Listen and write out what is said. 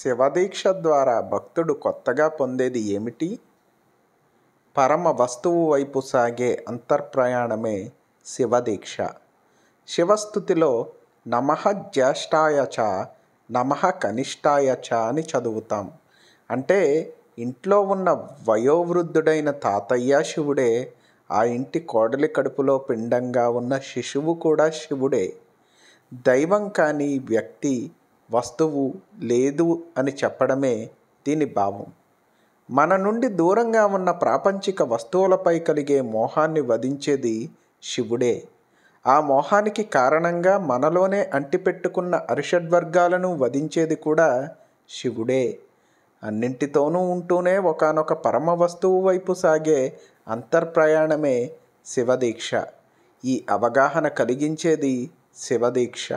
శివదీక్ష ద్వారా భక్తుడు కొత్తగా పొందేది ఏమిటి పరమ వస్తువు వైపు సాగే అంతర్ప్రయాణమే శివదీక్ష శివస్థుతిలో నమ జ్యేష్ఠాయ చ నమ కనిష్టాయ చ అని చదువుతాం అంటే ఇంట్లో ఉన్న వయోవృద్ధుడైన తాతయ్య శివుడే ఆ ఇంటి కోడలి కడుపులో పిండంగా ఉన్న శిశువు కూడా శివుడే దైవం కాని వ్యక్తి వస్తువు లేదు అని చెప్పడమే దీని భావం మన నుండి దూరంగా ఉన్న ప్రాపంచిక వస్తువులపై కలిగే మోహాన్ని వధించేది శివుడే ఆ మోహానికి కారణంగా మనలోనే అంటిపెట్టుకున్న అరిషడ్వర్గాలను వధించేది కూడా శివుడే అన్నింటితోనూ ఉంటూనే ఒకనొక పరమ వస్తువు వైపు సాగే అంతర్ప్రయాణమే శివదీక్ష ఈ అవగాహన కలిగించేది శివదీక్ష